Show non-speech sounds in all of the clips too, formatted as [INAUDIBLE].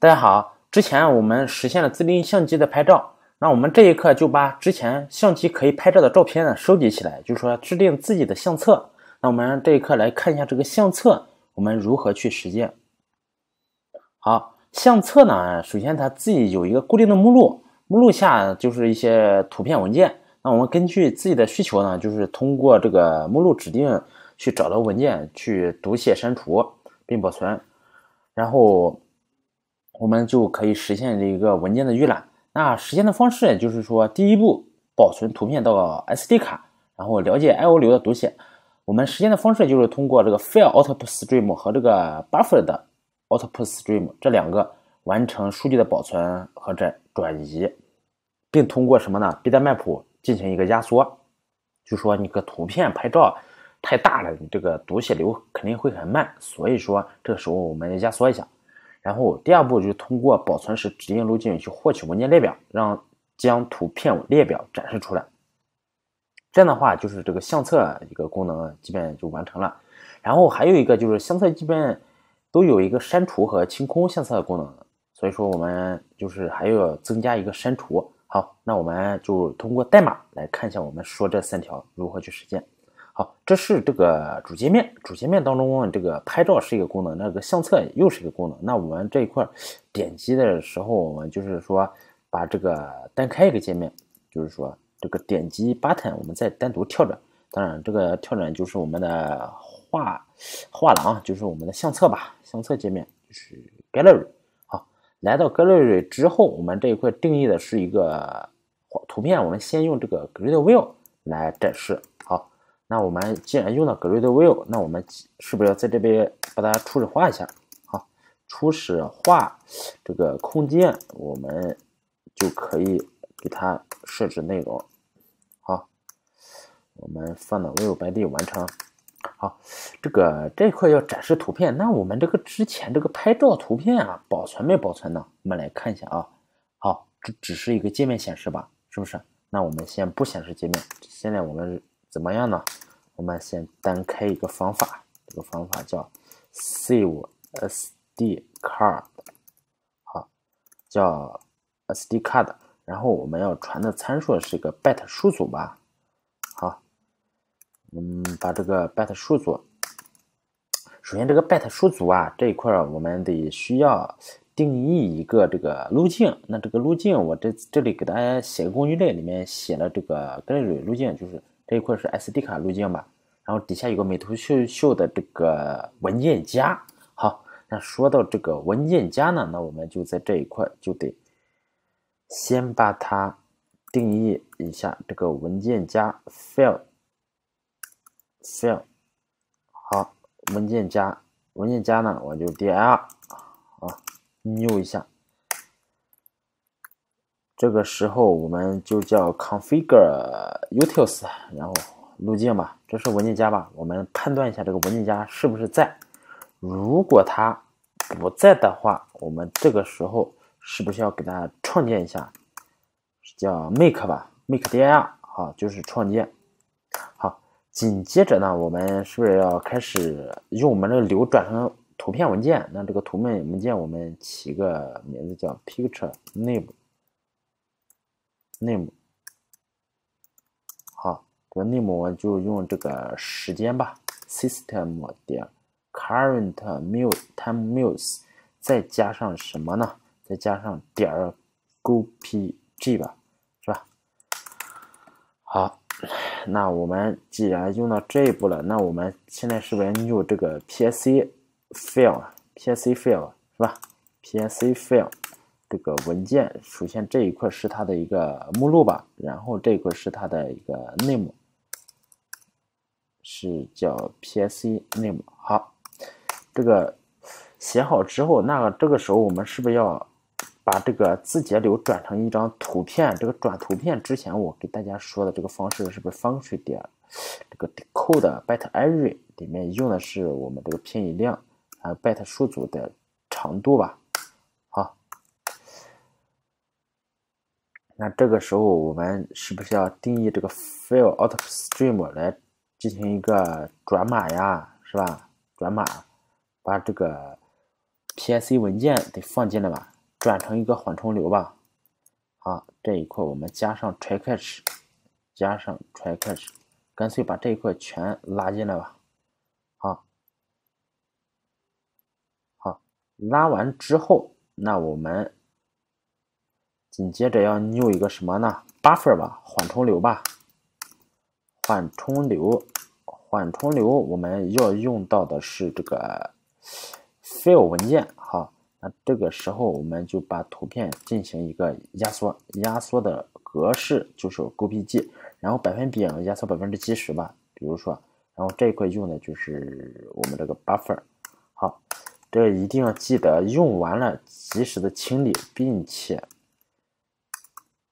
大家好，之前我们实现了自定义相机的拍照，那我们这一课就把之前相机可以拍照的照片呢收集起来，就是说制定自己的相册。那我们这一课来看一下这个相册，我们如何去实践？好，相册呢，首先它自己有一个固定的目录，目录下就是一些图片文件。那我们根据自己的需求呢，就是通过这个目录指定去找到文件，去读写、删除并保存，然后。我们就可以实现这一个文件的预览。那实现的方式也就是说，第一步保存图片到 S D 卡，然后了解 I O 流的读写。我们实现的方式就是通过这个 File Output Stream 和这个 b u f f e r 的 Output Stream 这两个完成数据的保存和转转移，并通过什么呢？B m a p 进行一个压缩。就说你个图片拍照太大了，你这个读写流肯定会很慢，所以说这个时候我们压缩一下。然后第二步就是通过保存时指定路径去获取文件列表，让将图片列表展示出来。这样的话，就是这个相册一个功能基本就完成了。然后还有一个就是相册基本都有一个删除和清空相册的功能，所以说我们就是还要增加一个删除。好，那我们就通过代码来看一下我们说这三条如何去实现。好，这是这个主界面。主界面当中，这个拍照是一个功能，那个相册又是一个功能。那我们这一块点击的时候，我们就是说把这个单开一个界面，就是说这个点击 button，我们再单独跳转。当然，这个跳转就是我们的画画廊，就是我们的相册吧？相册界面就是 gallery。好，来到 gallery 之后，我们这一块定义的是一个图片，我们先用这个 gallery view 来展示。那我们既然用到 Grid View，那我们是不是要在这边把它初始化一下？好，初始化这个空间，我们就可以给它设置内容。好，我们放到 View 白地完成。好，这个这块要展示图片，那我们这个之前这个拍照图片啊，保存没保存呢？我们来看一下啊。好，这只是一个界面显示吧，是不是？那我们先不显示界面，现在我们。怎么样呢？我们先单开一个方法，这个方法叫 save sd card，好，叫 sd card。然后我们要传的参数是一个 byte 数组吧？好，嗯，把这个 byte 数组，首先这个 byte 数组啊这一块我们得需要定义一个这个路径。那这个路径，我这这里给大家写个工具类里面写了这个 gallery 路径，就是。这一块是 S D 卡路径吧，然后底下有个美图秀秀的这个文件夹。好，那说到这个文件夹呢，那我们就在这一块就得先把它定义一下这个文件夹 file file。好，文件夹文件夹呢，我就 D L 啊，new 一下。这个时候我们就叫 configure utils，然后路径吧，这是文件夹吧？我们判断一下这个文件夹是不是在。如果它不在的话，我们这个时候是不是要给它创建一下？叫 make 吧，make dir 好，就是创建。好，紧接着呢，我们是不是要开始用我们这个流转成图片文件？那这个图片文件我们起个名字叫 picture name。name，好，这个 name 我就用这个时间吧，system 点 current mil time mills，再加上什么呢？再加上点 GOPG 吧，是吧？好，那我们既然用到这一步了，那我们现在是不是用这个 PSC file？PSC file 是吧？PSC file。这个文件，首先这一块是它的一个目录吧，然后这一块是它的一个 name，是叫 psc name。好，这个写好之后，那这个时候我们是不是要把这个字节流转成一张图片？这个转图片之前我给大家说的这个方式是不是方 n 点这个 decode byte array 里面用的是我们这个偏移量，还有 byte 数组的长度吧？那这个时候，我们是不是要定义这个 file out stream 来进行一个转码呀？是吧？转码，把这个 P S C 文件得放进来吧，转成一个缓冲流吧。好，这一块我们加上 try catch，加上 try catch，干脆把这一块全拉进来吧。好，好，拉完之后，那我们。紧接着要 new 一个什么呢？八 e r 吧，缓冲流吧。缓冲流，缓冲流，我们要用到的是这个 file 文件。好，那这个时候我们就把图片进行一个压缩，压缩的格式就是 GPG，然后百分比压缩百分之七十吧，比如说，然后这一块用的就是我们这个八分儿。好，这一定要记得用完了及时的清理，并且。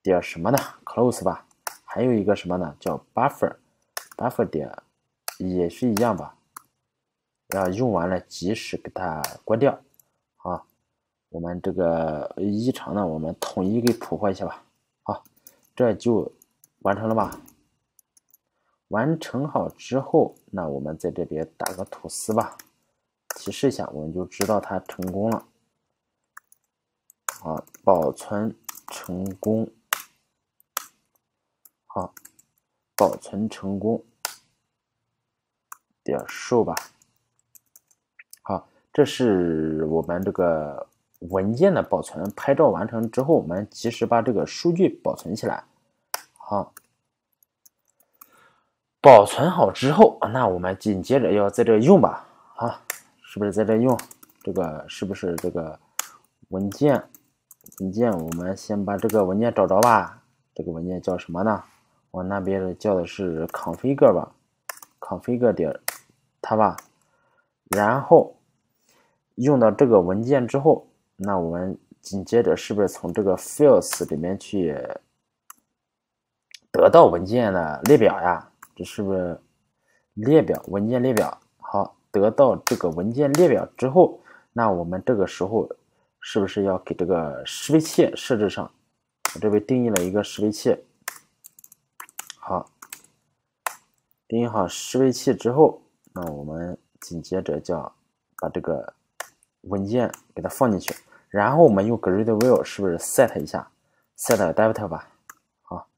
点什么呢？close 吧，还有一个什么呢？叫 buffer，buffer 点也是一样吧，啊，用完了及时给它关掉。好，我们这个异常呢，我们统一给捕获一下吧。好，这就完成了吧。完成好之后，那我们在这边打个吐司吧，提示一下，我们就知道它成功了。好，保存成功。好，保存成功，点数吧。好，这是我们这个文件的保存。拍照完成之后，我们及时把这个数据保存起来。好，保存好之后，那我们紧接着要在这用吧。啊，是不是在这用？这个是不是这个文件？文件，我们先把这个文件找着吧。这个文件叫什么呢？我那边叫的是 config 吧，config 点它吧，然后用到这个文件之后，那我们紧接着是不是从这个 files 里面去得到文件的列表呀？这是不是列表文件列表？好，得到这个文件列表之后，那我们这个时候是不是要给这个识别器设置上？我这边定义了一个识别器。定义好适配器之后，那我们紧接着叫把这个文件给它放进去，然后我们用 GridView 是不是 Set 一下 s e t a d a t r 吧？好，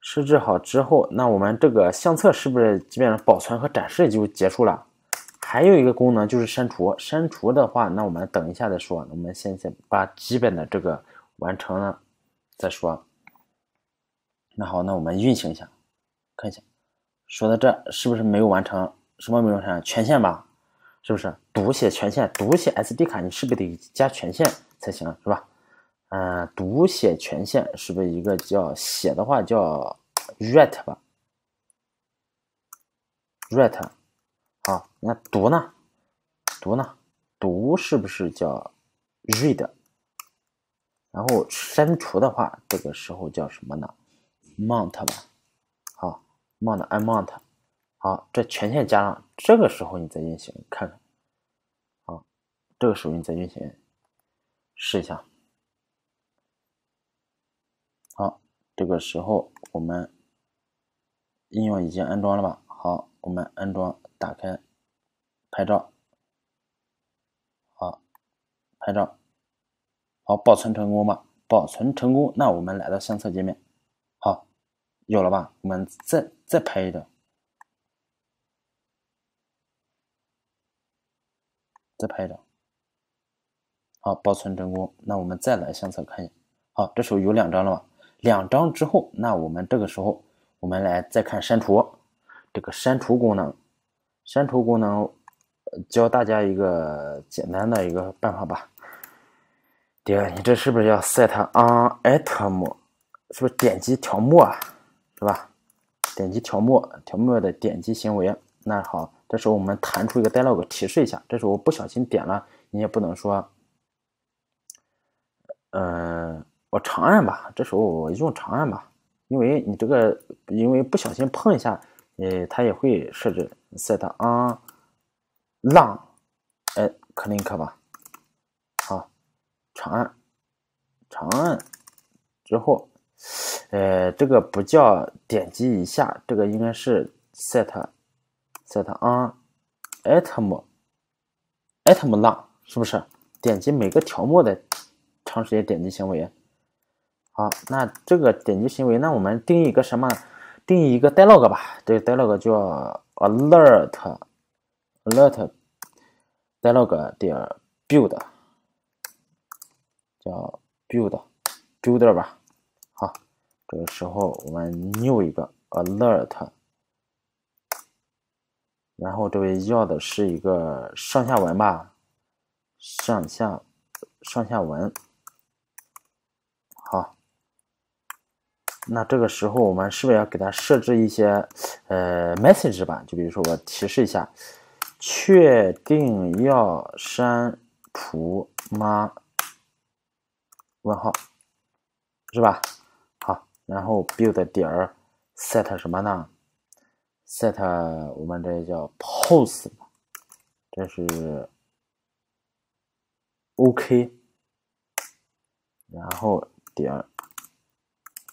设置好之后，那我们这个相册是不是基本上保存和展示就结束了？还有一个功能就是删除，删除的话，那我们等一下再说，我们先先把基本的这个完成了再说。那好，那我们运行一下。看一下，说到这是不是没有完成？什么没有完成？权限吧，是不是读写权限？读写 SD 卡，你是不是得加权限才行？是吧？嗯，读写权限是不是一个叫写的话叫 write [TSK] 吧？write，好，那读呢？读呢？读是不是叫 read？然后删除的话，这个时候叫什么呢？mount 吧。Mount I Mount，好，这权限加上，这个时候你再运行看看，好，这个时候你再运行，试一下，好，这个时候我们应用已经安装了吧？好，我们安装，打开拍照，好，拍照，好，保存成功吧？保存成功，那我们来到相册界面。有了吧？我们再再拍一张，再拍一张。好，保存成功。那我们再来相册看一下。好，这时候有两张了吧？两张之后，那我们这个时候，我们来再看删除这个删除功能。删除功能教大家一个简单的一个办法吧。爹，你这是不是要 set on item？是不是点击条目啊？是吧？点击条目，条目的点击行为。那好，这时候我们弹出一个 dialog 提示一下。这时候我不小心点了，你也不能说，嗯，我长按吧。这时候我用长按吧，因为你这个因为不小心碰一下，呃，它也会设置 set on long，哎，click 吧。好，长按，长按之后。呃，这个不叫点击一下，这个应该是 set set on item item long，是不是？点击每个条目的长时间点击行为。好，那这个点击行为，那我们定义一个什么？定义一个 dialog 吧，这个 dialog 叫 alert alert dialog 点 build，叫 build builder 吧。好，这个时候我们 new 一个 alert，然后这位要的是一个上下文吧，上下上下文。好，那这个时候我们是不是要给它设置一些呃 message 吧？就比如说我提示一下，确定要删除吗？问号，是吧？然后 build 点儿 set 什么呢？set 我们这叫 pose，这是 OK。然后点儿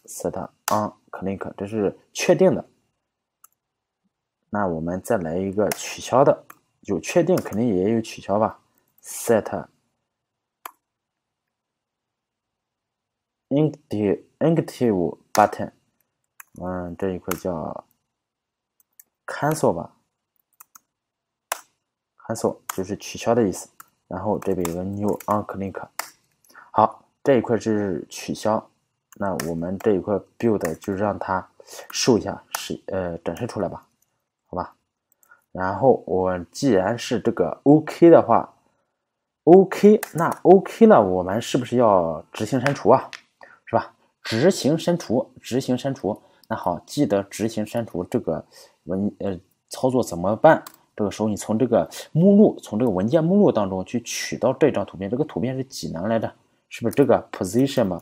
set on click，这是确定的。那我们再来一个取消的，有确定肯定也有取消吧？set i n a t i e inactive Button，嗯，这一块叫 Cancel 吧，Cancel 就是取消的意思。然后这边有个 New o n c l i c k n 好，这一块是取消。那我们这一块 Build 就让它瘦一下，是呃展示出来吧，好吧。然后我既然是这个 OK 的话，OK，那 OK 呢，我们是不是要执行删除啊？执行删除，执行删除。那好，记得执行删除这个文呃操作怎么办？这个时候你从这个目录，从这个文件目录当中去取到这张图片。这个图片是济南来着，是不是这个 position 吗？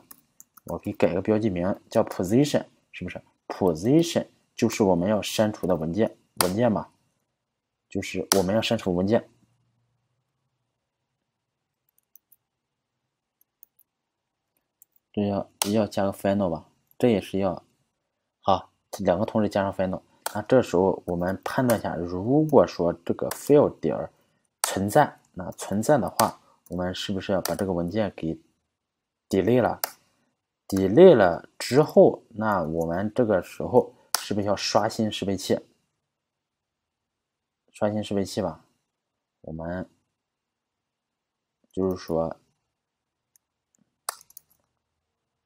我给改个标记名，叫 position，是不是？position 就是我们要删除的文件文件嘛？就是我们要删除文件。这要要加个 f i n a l 吧，这也是要好两个同时加上 f i n a l 那这时候我们判断一下，如果说这个 file 点儿存在，那存在的话，我们是不是要把这个文件给 delete 了？delete 了之后，那我们这个时候是不是要刷新适配器？刷新适配器吧，我们就是说。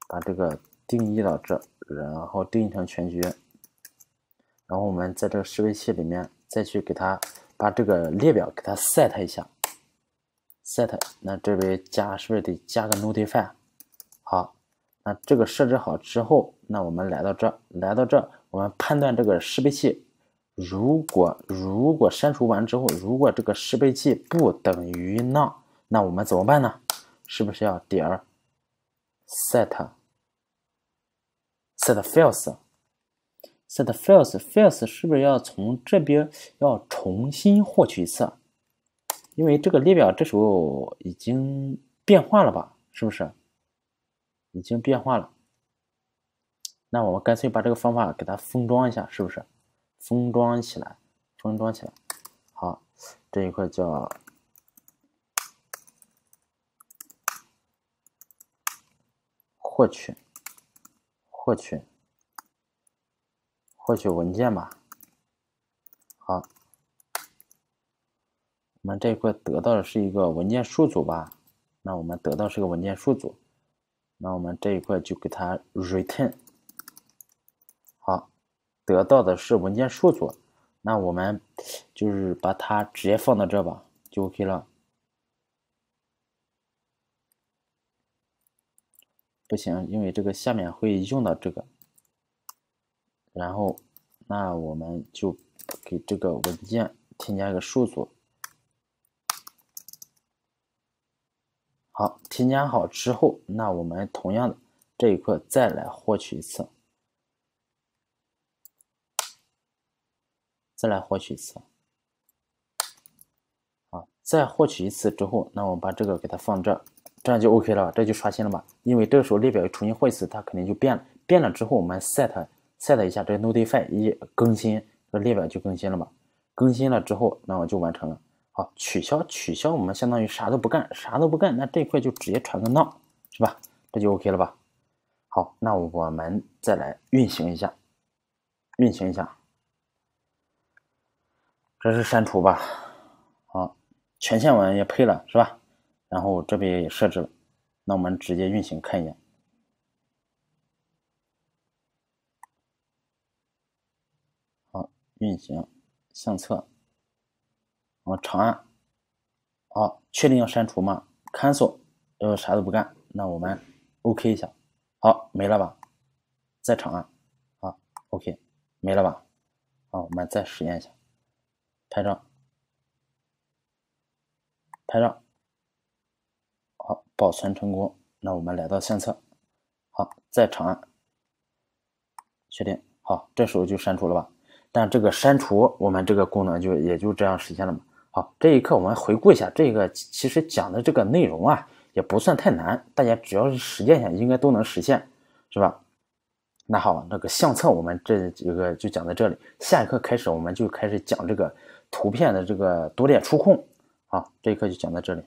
把这个定义到这，然后定义成全局。然后我们在这个适配器里面，再去给它把这个列表给它 set 一下。set，那这边加是不是得加个 notify？好，那这个设置好之后，那我们来到这，来到这，我们判断这个适配器，如果如果删除完之后，如果这个适配器不等于 none，那我们怎么办呢？是不是要点儿 set？set f i l d s set f i l s f i l s 是不是要从这边要重新获取一次？因为这个列表这时候已经变化了吧？是不是？已经变化了。那我们干脆把这个方法给它封装一下，是不是？封装起来，封装起来。好，这一块叫获取。获取，获取文件吧。好，我们这一块得到的是一个文件数组吧？那我们得到是个文件数组，那我们这一块就给它 return。好，得到的是文件数组，那我们就是把它直接放到这吧，就 OK 了。不行，因为这个下面会用到这个，然后那我们就给这个文件添加一个数组。好，添加好之后，那我们同样的这一块再来获取一次，再来获取一次。好，再获取一次之后，那我把这个给它放这儿。这样就 OK 了这就刷新了嘛？因为这时候列表又重新获次，它肯定就变了。变了之后，我们 set set 一下这个 notify，一更新，这列表就更新了嘛？更新了之后，那我就完成了。好，取消，取消，我们相当于啥都不干，啥都不干。那这块就直接传个 now，是吧？这就 OK 了吧？好，那我们再来运行一下，运行一下。这是删除吧？好，权限我也配了，是吧？然后这边也设置了，那我们直接运行看一眼。好，运行相册，啊，长按，好，确定要删除吗？cancel，呃，啥都不干，那我们 OK 一下。好，没了吧？再长按，好，OK，没了吧？好，我们再实验一下，拍照，拍照。好，保存成功。那我们来到相册，好，再长按，确定。好，这时候就删除了吧。但这个删除，我们这个功能就也就这样实现了嘛。好，这一课我们回顾一下，这个其实讲的这个内容啊，也不算太难，大家只要是实践一下，应该都能实现，是吧？那好，那个相册我们这几个就讲到这里，下一课开始我们就开始讲这个图片的这个多点触控。好，这一课就讲到这里。